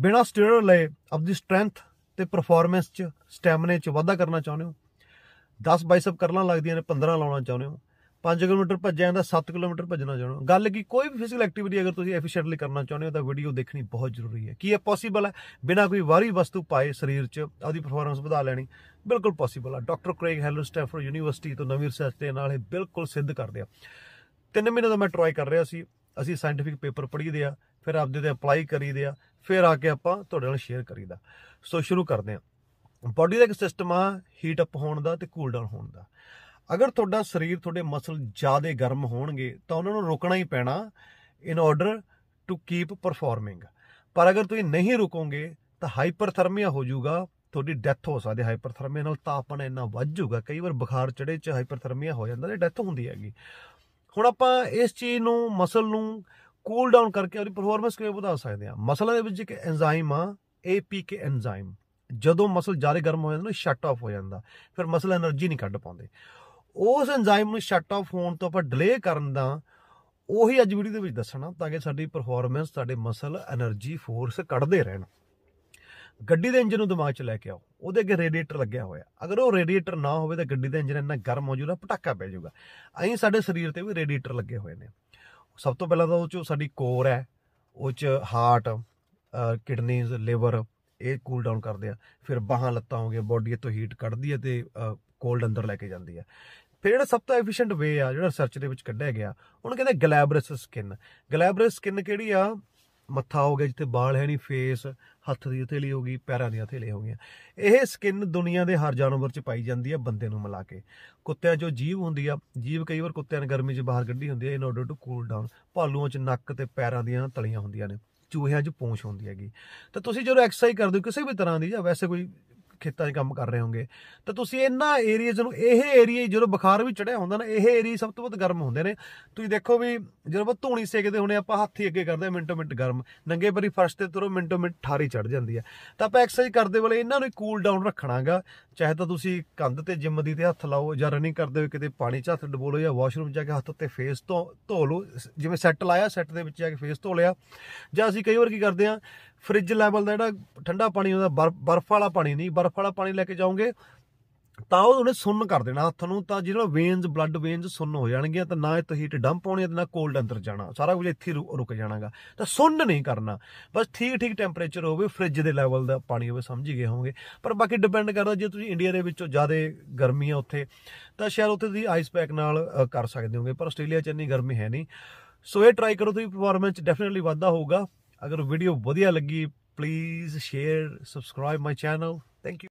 ਬਿਨਾ ਸਟੀਰੋਇਡ ਲਏ ਆਪਣੀ ਸਟਰੈਂਥ ਤੇ ਪਰਫਾਰਮੈਂਸ 'ਚ ਸਟੈਮਿਨੇ 'ਚ ਵਾਧਾ ਕਰਨਾ ਚਾਹੁੰਦੇ ਹੋ 10 ਬਾਈਸਪ ਕਰਨਾ ਲੱਗਦੀਆਂ ਨੇ 15 ਲਾਉਣਾ ਚਾਹੁੰਦੇ ਹੋ 5 ਕਿਲੋਮੀਟਰ ਭੱਜਿਆ ਦਾ 7 ਕਿਲੋਮੀਟਰ ਭੱਜਣਾ ਚਾਹੁੰਦੇ ਗੱਲ ਕੀ ਕੋਈ ਵੀ ਫਿਜ਼ੀਕਲ ਐਕਟੀਵਿਟੀ ਅਗਰ ਤੁਸੀਂ ਐਫੀਸ਼ੀਐਂਟਲੀ ਕਰਨਾ ਚਾਹੁੰਦੇ ਹੋ ਤਾਂ ਵੀਡੀਓ ਦੇਖਣੀ ਬਹੁਤ ਜ਼ਰੂਰੀ ਹੈ ਕੀ ਇਹ ਪੋਸੀਬਲ ਹੈ ਬਿਨਾ ਕੋਈ ਵਾਰੀ ਵਸਤੂ ਪਾਏ ਸਰੀਰ 'ਚ ਆਪਣੀ ਪਰਫਾਰਮੈਂਸ ਵਧਾ ਲੈਣੀ ਬਿਲਕੁਲ ਪੋਸੀਬਲ ਹੈ doctor Craig Heller Stanford university ਤੋਂ ਨਵੀਂ ਰਿਸਰਚ ਦੇ ਨਾਲ ਇਹ ਬਿਲਕੁਲ ਸਿੱਧ ਕਰਦੇ ਆ ਤਿੰਨ ਮਹੀਨੇ ਤੋਂ ਮੈਂ ਟਰਾਈ ਕਰ ਰਿਹਾ ਸੀ ਅਸੀਂ ਸਾਇੰਟਿਫਿਕ ਪੇਪਰ ਪੜ੍ਹੀਦੇ ਆ ਫਿਰ ਆਪਦੇ ਤੇ ਅਪਲਾਈ ਕਰੀਦੇ ਆ ਫਿਰ ਆ ਕੇ ਆਪਾਂ ਤੁਹਾਡੇ ਨਾਲ ਸ਼ੇਅਰ ਕਰੀਦਾ ਸੋ ਸ਼ੁਰੂ ਕਰਦੇ ਹਾਂ ਬਾਡੀ ਦਾ ਇੱਕ ਸਿਸਟਮ ਆ ਹੀਟ ਅਪ ਹੋਣ ਦਾ ਤੇ ਕੂਲ ਡਾਊਨ ਹੋਣ ਦਾ ਅਗਰ ਤੁਹਾਡਾ ਸਰੀਰ ਤੁਹਾਡੇ ਮਸਲ ਜ਼ਿਆਦਾ ਗਰਮ ਹੋਣਗੇ ਤਾਂ ਉਹਨਾਂ ਨੂੰ ਰੋਕਣਾ ਹੀ ਪੈਣਾ in order to keep performing ਪਰ ਅਗਰ ਤੁਸੀਂ ਨਹੀਂ ਰੁਕੋਗੇ ਤਾਂ ਹਾਈਪਰਥਰਮੀਆ ਹੋ ਜਾਊਗਾ ਤੁਹਾਡੀ ਡੈਥ ਹੋ ਸਕਦੀ ਹੈ ਹਾਈਪਰਥਰਮੀਆ ਨਾਲ ਤਾਪਮਾਨ ਇੰਨਾ ਵੱਧ ਜਾਊਗਾ ਕਈ ਵਾਰ ਬੁਖਾਰ ਚੜੇ ਚ ਹਾਈਪਰਥਰਮੀਆ ਹੋ ਜਾਂਦਾ ਤੇ ਡੈਥ ਹੁੰਦੀ ਹੈਗੀ ਹੁਣ ਆਪਾਂ ਇਸ ਚੀਜ਼ ਨੂੰ ਮਸਲ ਨੂੰ ਕੂਲ ਡਾਊਨ ਕਰਕੇ ਉਹਦੀ ਪਰਫਾਰਮੈਂਸ ਕਿਵੇਂ ਵਧਾ ਸਕਦੇ ਆ ਮਸਲਾ ਦੇ ਵਿੱਚ ਇੱਕ ਐਂਜ਼ਾਈਮ ਆ ਏਪੀਕੇ ਐਂਜ਼ਾਈਮ ਜਦੋਂ ਮਸਲ ਜਾਰੇ ਗਰਮ ਹੋ ਜਾਂਦਾ ਨਾ ਸ਼ਟ ਆਫ ਹੋ ਜਾਂਦਾ ਫਿਰ ਮਸਲ એનર્ਜੀ ਨਹੀਂ ਕੱਢ ਪਾਉਂਦੇ ਉਸ ਐਂਜ਼ਾਈਮ ਨੂੰ ਸ਼ਟ ਆਫ ਹੋਣ ਤੋਂ ਆਪਾਂ ਡਿਲੇ ਕਰਨ ਦਾ ਉਹੀ ਅੱਜ ਵੀਡੀਓ ਦੇ ਵਿੱਚ ਦੱਸਣਾ ਤਾਂ ਕਿ ਸਾਡੀ ਪਰਫਾਰਮੈਂਸ ਸਾਡੇ ਮਸਲ એનર્ਜੀ ਫੋਰਸ ਕੱਢਦੇ ਰਹਿਣ ਗੱਡੀ ਦੇ ਇੰਜਨ ਨੂੰ ਦਿਮਾਗ 'ਚ ਲੈ ਕੇ ਆਓ ਉਹਦੇ ਅੱਗੇ ਰੇਡੀਏਟਰ ਲੱਗਿਆ ਹੋਇਆ ਅਗਰ ਉਹ ਰੇਡੀਏਟਰ ਨਾ ਹੋਵੇ ਤਾਂ ਗੱਡੀ ਦਾ ਇੰਜਨ ਇੰਨਾ ਗਰਮ ਹੋ ਜੂਗਾ ਪਟਾਕਾ ਪੈ ਜੂਗਾ ਐਂ ਸਾਡੇ ਸਰੀਰ ਤੇ ਵੀ ਰੇਡੀਏਟਰ ਲੱਗੇ ਹੋਏ ਨੇ ਸਭ ਤੋਂ ਪਹਿਲਾਂ ਤਾਂ ਉਹ ਚ ਸਾਡੀ ਕੋਰ ਹੈ ਉਹ ਚ ਹਾਰਟ ਕਿਡਨੀਜ਼ ਲਿਵਰ ਇਹ ਕੂਲ ਡਾਊਨ ਕਰਦੇ ਆ ਫਿਰ ਬਾਹਾਂ ਲੱਤਾਂ ਹੋ ਗਏ ਬਾਡੀ ਤੋਂ ਹੀਟ ਕੱਢਦੀ ਹੈ ਤੇ ਕੋਲਡ ਅੰਦਰ ਲੈ ਕੇ ਜਾਂਦੀ ਹੈ ਫਿਰ ਜਿਹੜਾ ਸਭ ਤੋਂ ਐਫੀਸ਼ੀਐਂਟ ਵੇ ਆ ਜਿਹੜਾ ਰਿਸਰਚ ਦੇ ਵਿੱਚ ਕੱਢਿਆ ਗਿਆ ਉਹਨੂੰ ਕਹਿੰਦੇ ਗਲੈਬਰਸ ਸਕਿਨ ਗਲੈਬਰਸ ਸਕਿਨ ਕਿਹੜੀ ਆ ਮੱਥਾ ਹੋ ਗਿਆ ਜਿੱਥੇ ਵਾਲ ਹੈ ਨਹੀਂ ਫੇਸ ਹੱਥ ਦੀ ਹਥੇਲੀ ਹੋ ਗਈ ਪੈਰਾਂ ਦੀ ਹਥੇਲੀ ਹੋ ਗਈਆਂ ਇਹ ਸਕਿਨ ਦੁਨੀਆ ਦੇ ਹਰ ਜਾਨਵਰ 'ਚ ਪਾਈ ਜਾਂਦੀ ਹੈ ਬੰਦੇ ਨੂੰ ਮਿਲਾ ਕੇ ਕੁੱਤਿਆਂ 'ਚੋਂ ਜੀਵ ਹੁੰਦੀ ਆ ਜੀਵ ਕਈ ਵਾਰ ਕੁੱਤਿਆਂ ਨੇ ਗਰਮੀ 'ਚ ਬਾਹਰ ਕੱਢੀ ਹੁੰਦੀ ਹੈ in order to cool down ਭਾਲੂਆਂ 'ਚ ਨੱਕ ਤੇ ਪੈਰਾਂ ਦੀਆਂ ਤਲੀਆਂ ਹੁੰਦੀਆਂ ਨੇ ਚੂਹਿਆਂ 'ਚ ਪੂੰਛ ਹੁੰਦੀ ਹੈਗੀ ਤਾਂ ਤੁਸੀਂ ਜਦੋਂ ਐਕਸਰਸਾਈਜ਼ ਕਰਦੇ ਹੋ ਕਿਸੇ ਵੀ ਤਰ੍ਹਾਂ ਦੀ ਜਾਂ ਵੈਸੇ ਕੋਈ ਖੇਤਾਂ 'ਚ ਕੰਮ ਕਰ ਰਹੇ ਹੋਗੇ ਤਾਂ ਤੁਸੀਂ ਇਹਨਾਂ ਏਰੀਆਜ਼ ਨੂੰ ਇਹ ਏਰੀਆ ਜਦੋਂ ਬੁਖਾਰ ਵੀ ਚੜਿਆ ਹੁੰਦਾ ਨਾ ਇਹ ਏਰੀਆ ਸਭ ਤੋਂ ਵੱਧ ਗਰਮ ਹੁੰਦੇ ਨੇ ਤੁਸੀਂ ਦੇਖੋ ਵੀ ਜਦੋਂ ਆਪਾਂ ਧੂਣੀ ਸੇਕਦੇ ਹੁੰਦੇ ਆਪਾਂ ਹੱਥੀ ਅੱਗੇ ਕਰਦੇ ਮਿੰਟੋ ਮਿੰਟ ਗਰਮ ਨੰਗੇ ਪਰੀ ਫਰਸ਼ ਤੇ ਤੁਰੋ ਮਿੰਟੋ ਮਿੰਟ ਠਾਰੀ ਚੜ ਜਾਂਦੀ ਹੈ ਤਾਂ ਆਪਾਂ ਐਕਸਰਸਾਈਜ਼ ਕਰਦੇ ਵੇਲੇ ਇਹਨਾਂ ਨੂੰ ਕੂਲ ਡਾਊਨ ਰੱਖਣਾਗਾ ਚਾਹੇ ਤਾਂ ਤੁਸੀਂ ਕੰਧ ਤੇ ਜਿੰਮ ਦੀ ਤੇ ਹੱਥ ਲਾਓ ਜਾਂ ਰਨਿੰਗ ਕਰਦੇ ਹੋ ਕਿਤੇ ਪਾਣੀ 'ਚ ਹੱਥ ਡਬੋਲੋ ਜਾਂ ਵਾਸ਼ਰੂਮ ਜਾ ਕੇ ਹੱਥ ਉੱਤੇ ਫੇਸ ਤੋਂ ਧੋ ਲਓ ਜਿਵੇਂ ਸੈੱਟ ਲਾਇਆ ਸੈੱਟ ਦੇ ਵਿੱਚ ਜਾ ਕੇ ਫੇਸ ਧੋ ਲਿਆ ਜਾਂ ਅਸੀਂ ਕਈ ਵਾਰ ਕੀ ਕਰਦੇ ਆ ਫ੍ਰਿਜ ਲੈਵਲ ਦਾ ਜਿਹੜਾ ਠੰਡਾ ਪਾਣੀ ਹੁੰਦਾ ਬਰਫ਼ ਵਾਲਾ ਪਾਣੀ ਨਹੀਂ ਬਰਫ਼ ਵਾਲਾ ਪਾਣੀ ਲੈ ਕੇ ਜਾਓਗੇ ਤਾਂ ਉਹ ਉਹਨੇ ਸੁੰਨ ਕਰ ਦੇਣਾ ਹੱਥ ਨੂੰ ਤਾਂ ਜਿਹਨਾਂ ਵੇਨਸ ਬਲੱਡ ਵੇਨਸ ਸੁੰਨ ਹੋ ਜਾਣਗੀਆਂ ਤਾਂ ਨਾ ਇਹ ਹੀਟ ਡੰਪ ਹੋਣੀ ਤੇ ਨਾ ਕੋਲਡ ਅੰਦਰ ਜਾਣਾ ਸਾਰਾ ਕੁਝ ਇੱਥੇ ਰੁਕ ਜਾਣਾਗਾ ਤਾਂ ਸੁੰਨ ਨਹੀਂ ਕਰਨਾ ਬਸ ਠੀਕ ਠੀਕ ਟੈਂਪਰੇਚਰ ਹੋਵੇ ਫ੍ਰਿਜ ਦੇ ਲੈਵਲ ਦਾ ਪਾਣੀ ਹੋਵੇ ਸਮਝ ਗਏ ਹੋਵੋਗੇ ਪਰ ਬਾਕੀ ਡਿਪੈਂਡ ਕਰਦਾ ਜੇ ਤੁਸੀਂ ਇੰਡੀਆ ਦੇ ਵਿੱਚੋਂ ਜ਼ਿਆਦਾ ਗਰਮੀ ਆ ਉੱਥੇ ਤਾਂ ਸ਼ਾਇਦ ਉੱਥੇ ਦੀ ਆਈਸ ਪੈਕ ਨਾਲ ਕਰ ਸਕਦੇ ਹੋਗੇ ਪਰ ਆਸਟ੍ਰੇਲੀਆ 'ਚ ਇੰਨੀ ਗਰਮੀ ਹੈ ਨਹੀਂ ਸੋ ਇਹ ਟਰਾਈ ਕਰੋ ਤੁਸੀਂ ਪਰਫਾਰਮੈਂਸ ਡੈਫੀਨਿਟਲੀ ਵਾਧਾ ਹੋਊਗਾ ਅਗਰ ਵੀਡੀਓ ਵਧੀਆ ਲੱਗੀ please share subscribe my channel thank you